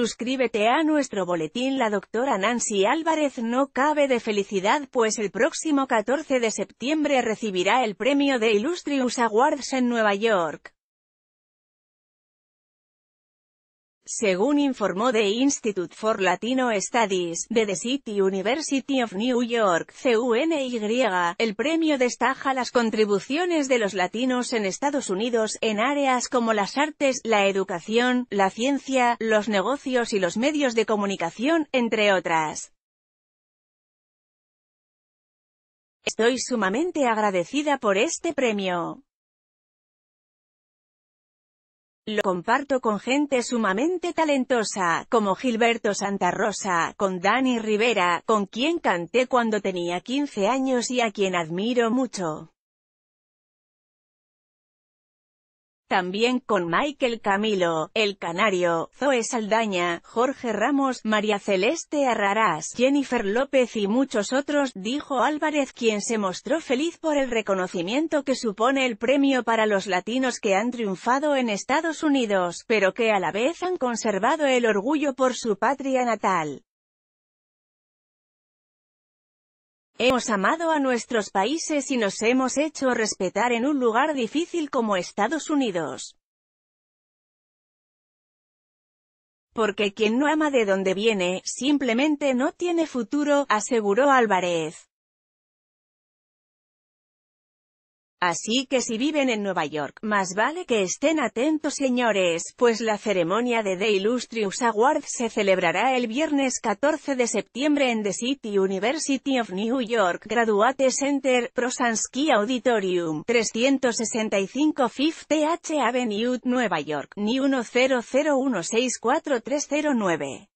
Suscríbete a nuestro boletín La doctora Nancy Álvarez no cabe de felicidad pues el próximo 14 de septiembre recibirá el premio de Illustrious Awards en Nueva York. según informó The Institute for Latino Studies, de The City University of New York, CUNY, el premio destaja las contribuciones de los latinos en Estados Unidos, en áreas como las artes, la educación, la ciencia, los negocios y los medios de comunicación, entre otras. Estoy sumamente agradecida por este premio. Lo comparto con gente sumamente talentosa, como Gilberto Santa Rosa, con Dani Rivera, con quien canté cuando tenía 15 años y a quien admiro mucho. También con Michael Camilo, El Canario, Zoe Saldaña, Jorge Ramos, María Celeste Arrarás, Jennifer López y muchos otros, dijo Álvarez quien se mostró feliz por el reconocimiento que supone el premio para los latinos que han triunfado en Estados Unidos, pero que a la vez han conservado el orgullo por su patria natal. Hemos amado a nuestros países y nos hemos hecho respetar en un lugar difícil como Estados Unidos. Porque quien no ama de donde viene, simplemente no tiene futuro, aseguró Álvarez. Así que si viven en Nueva York, más vale que estén atentos señores, pues la ceremonia de The Illustrious Awards se celebrará el viernes 14 de septiembre en The City University of New York Graduate Center, Prosansky Auditorium, 365 Fifth Avenue, Nueva York, ni 100164309.